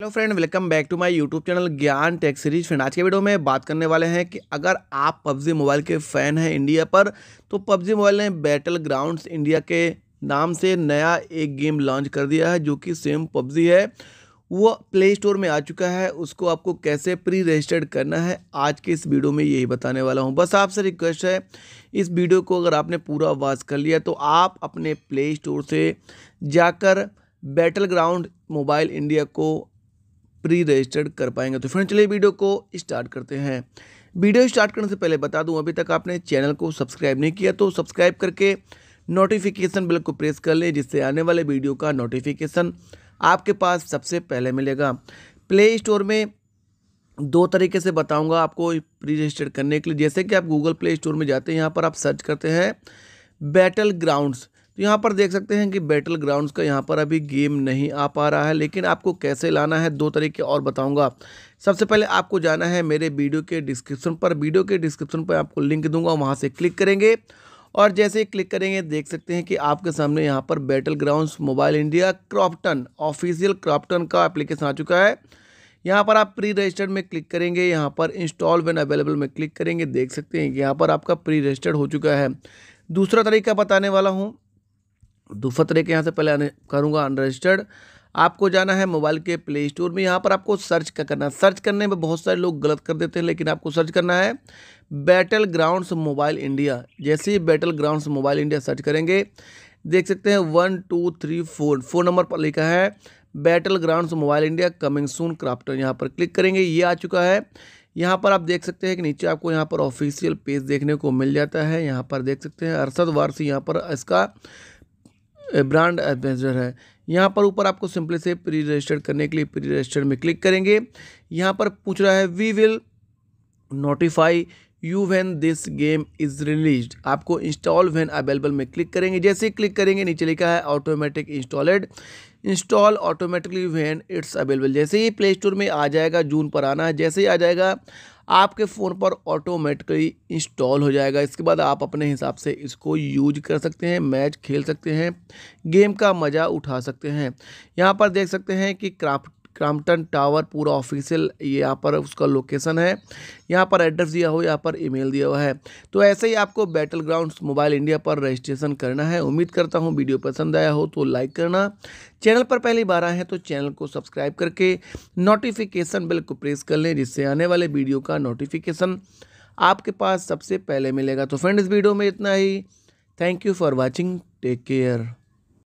hello friend welcome back to my YouTube channel Gyan tech series friend आज के video में बात करने वाले हैं कि अगर आप पबजी मोबाइल के फ़ैन हैं इंडिया पर तो पबजी मोबाइल ने बैटल ग्राउंड्स इंडिया के नाम से नया एक गेम लॉन्च कर दिया है जो कि सेम पबजी है वो प्ले स्टोर में आ चुका है उसको आपको कैसे प्री रजिस्टर्ड करना है आज के इस वीडियो में यही बताने वाला हूँ बस आपसे रिक्वेस्ट है इस वीडियो को अगर आपने पूरा वॉच कर लिया तो आप अपने प्ले स्टोर से जाकर बैटल ग्राउंड मोबाइल इंडिया को प्री रजिस्टर्ड कर पाएंगे तो फ्रेंड चलिए वीडियो को स्टार्ट करते हैं वीडियो स्टार्ट करने से पहले बता दूं अभी तक आपने चैनल को सब्सक्राइब नहीं किया तो सब्सक्राइब करके नोटिफिकेशन बिल को प्रेस कर लें जिससे आने वाले वीडियो का नोटिफिकेशन आपके पास सबसे पहले मिलेगा प्ले स्टोर में दो तरीके से बताऊंगा आपको प्री रजिस्टर्ड करने के लिए जैसे कि आप गूगल प्ले स्टोर में जाते हैं यहाँ पर आप सर्च करते हैं बैटल ग्राउंड्स तो यहाँ पर देख सकते हैं कि बैटल ग्राउंड्स का यहाँ पर अभी गेम नहीं आ पा रहा है लेकिन आपको कैसे लाना है दो तरीके और बताऊँगा सबसे पहले आपको जाना है मेरे वीडियो के डिस्क्रिप्शन पर वीडियो के डिस्क्रिप्शन पर आपको लिंक दूंगा वहाँ से क्लिक करेंगे और जैसे ही क्लिक करेंगे देख सकते हैं कि आपके सामने यहाँ पर Battlegrounds mobile India Krafton official Krafton का एप्लीकेशन आ चुका है यहाँ पर आप प्री रजिस्टर्ड में क्लिक करेंगे यहाँ पर इंस्टॉल वेन अवेलेबल में क्लिक करेंगे देख सकते हैं कि यहाँ पर आपका प्री रजिस्टर्ड हो चुका है दूसरा तरीका बताने वाला हूँ फतरे तरीके यहाँ से पहले अन करूँगा अनरजिस्टर्ड आपको जाना है मोबाइल के प्ले स्टोर में यहाँ पर आपको सर्च का करना है सर्च करने में बहुत सारे लोग गलत कर देते हैं लेकिन आपको सर्च करना है बैटल ग्राउंड्स मोबाइल इंडिया जैसे ही Battlegrounds mobile India search करेंगे देख सकते हैं one two three four phone number पर लिखा है Battlegrounds mobile India coming soon Krafton यहाँ पर क्लिक करेंगे ये आ चुका है यहाँ पर आप देख सकते हैं कि नीचे आपको यहाँ पर ऑफिशियल पेज देखने को मिल जाता है यहाँ पर देख सकते हैं अरसद वारसी यहाँ पर इसका ब्रांड एम्बेसडर है यहाँ पर ऊपर आपको सिंपली से प्री रजिस्टर्ड करने के लिए प्री रजिस्टर्ड में क्लिक करेंगे यहाँ पर पूछ रहा है we will notify you when this game is release आपको इंस्टॉल वैन अवेलेबल में क्लिक करेंगे जैसे क्लिक करेंगे नीचे लिखा है automatic installed install automatically when it's available जैसे ही प्ले स्टोर में आ जाएगा जून पर आना है जैसे ही आ जाएगा आपके फ़ोन पर ऑटोमेटिकली इंस्टॉल हो जाएगा इसके बाद आप अपने हिसाब से इसको यूज कर सकते हैं मैच खेल सकते हैं गेम का मज़ा उठा सकते हैं यहाँ पर देख सकते हैं कि क्राफ्ट क्राम्पटन टावर पूरा ऑफिशियल ये यहाँ पर उसका लोकेशन है यहाँ पर एड्रेस दिया हो यहाँ पर ईमेल दिया हुआ है तो ऐसे ही आपको बैटल ग्राउंड मोबाइल इंडिया पर रजिस्ट्रेशन करना है उम्मीद करता हूँ वीडियो पसंद आया हो तो लाइक करना चैनल पर पहली बार आए हैं तो चैनल को सब्सक्राइब करके नोटिफिकेशन बिल को प्रेस कर लें जिससे आने वाले वीडियो का नोटिफिकेशन आपके पास सबसे पहले मिलेगा तो फ्रेंड इस वीडियो में इतना ही thank you for watching take care